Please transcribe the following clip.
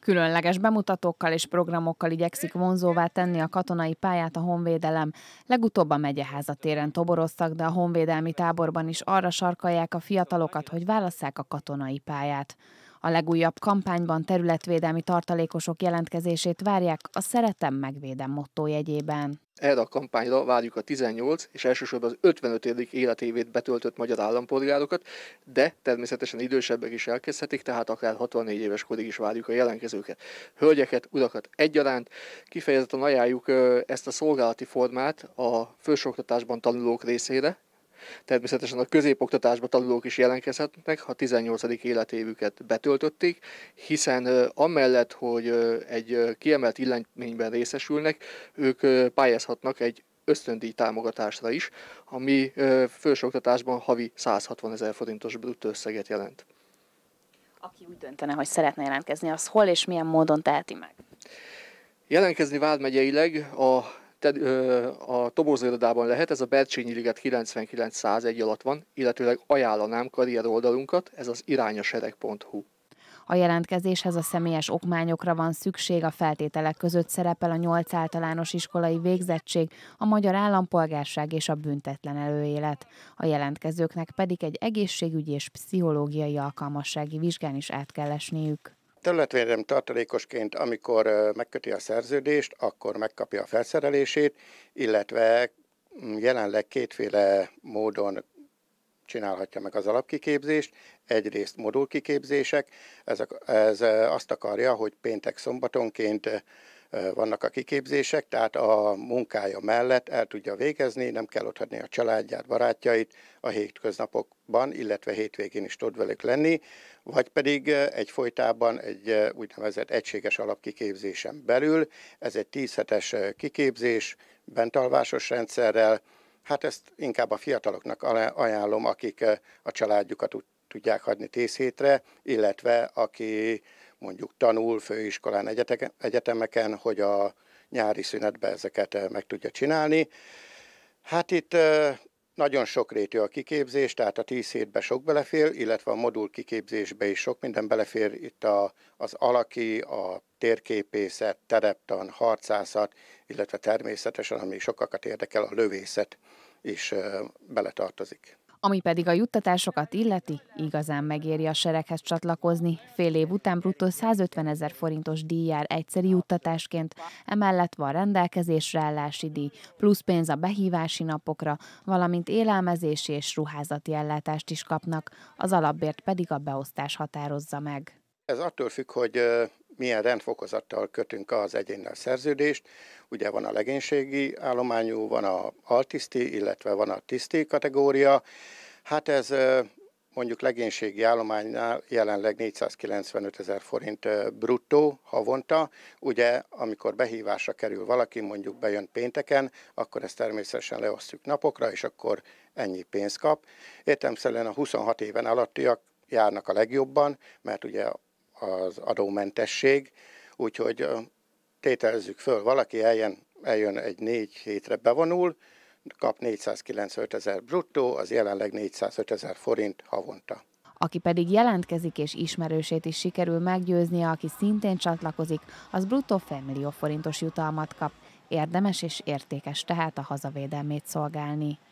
Különleges bemutatókkal és programokkal igyekszik vonzóvá tenni a katonai pályát a honvédelem. Legutóbb a megyeházatéren toboroztak, de a honvédelmi táborban is arra sarkalják a fiatalokat, hogy válasszák a katonai pályát. A legújabb kampányban területvédelmi tartalékosok jelentkezését várják a Szeretem megvédem motto jegyében. Erre a kampányra várjuk a 18 és elsősorban az 55. életévét betöltött magyar állampolgárokat, de természetesen idősebbek is elkezdhetik, tehát akár 64 éves korig is várjuk a jelentkezőket. Hölgyeket, urakat egyaránt, kifejezetten ajánljuk ezt a szolgálati formát a fősoktatásban tanulók részére, Természetesen a középoktatásba tanulók is jelentkezhetnek, ha 18. életévüket betöltötték, hiszen amellett, hogy egy kiemelt illetményben részesülnek, ők pályázhatnak egy ösztöndíj támogatásra is, ami felsőoktatásban havi 160 ezer forintos bruttó összeget jelent. Aki úgy döntene, hogy szeretne jelentkezni, az hol és milyen módon teheti meg? Jelentkezni vármegyeileg a a Tomózó lehet, ez a Bercsényi Liget 9901 alatt van, illetőleg ajánlanám karrier oldalunkat, ez az irányasereg.hu. A jelentkezéshez a személyes okmányokra van szükség, a feltételek között szerepel a nyolc általános iskolai végzettség, a magyar állampolgárság és a büntetlen előélet. A jelentkezőknek pedig egy egészségügyi és pszichológiai alkalmassági vizsgán is át kell esniük. Területvédelem tartalékosként, amikor megköti a szerződést, akkor megkapja a felszerelését, illetve mm, jelenleg kétféle módon csinálhatja meg az alapkiképzést. Egyrészt modulkiképzések, ez, ez azt akarja, hogy péntek-szombatonként vannak a kiképzések, tehát a munkája mellett el tudja végezni, nem kell otthagyni a családját, barátjait a hétköznapokban, illetve hétvégén is tud velük lenni, vagy pedig eh, egy folytában eh, egy úgynevezett egységes alapkiképzésen belül, ez egy tízhetes eh, kiképzés, bentalvásos rendszerrel, hát ezt inkább a fiataloknak ajánlom, akik a családjukat tudják hagyni 10 hétre, illetve aki mondjuk tanul főiskolán, egyetemeken, hogy a nyári szünetben ezeket eh, meg tudja csinálni. Hát itt eh, nagyon sokrétű a kiképzés, tehát a 10 hétbe sok belefér, illetve a modul kiképzésbe is sok minden belefér. Itt a, az alaki, a térképészet, tereptan, harcászat, illetve természetesen, ami sokakat érdekel, a lövészet is eh, beletartozik. Ami pedig a juttatásokat illeti, igazán megéri a sereghez csatlakozni. Fél év után bruttó 150 ezer forintos díj jár egyszeri juttatásként, emellett van rendelkezésre állási díj, plusz pénz a behívási napokra, valamint élelmezési és ruházati ellátást is kapnak, az alapbért pedig a beosztás határozza meg. Ez attól függ, hogy milyen rendfokozattal kötünk az egyénnel szerződést. Ugye van a legénységi állományú, van a altiszti, illetve van a tiszti kategória. Hát ez mondjuk legénységi állománynál jelenleg 495 ezer forint bruttó havonta. Ugye, amikor behívásra kerül valaki, mondjuk bejön pénteken, akkor ezt természetesen leosztjuk napokra, és akkor ennyi pénzt kap. Értemszerűen a 26 éven alattiak járnak a legjobban, mert ugye az adómentesség, úgyhogy tételezzük föl, valaki eljön, eljön egy négy hétre bevonul, kap 495 ezer bruttó, az jelenleg 405 ezer forint havonta. Aki pedig jelentkezik és ismerősét is sikerül meggyőznie, aki szintén csatlakozik, az bruttó millió forintos jutalmat kap. Érdemes és értékes tehát a hazavédelmét szolgálni.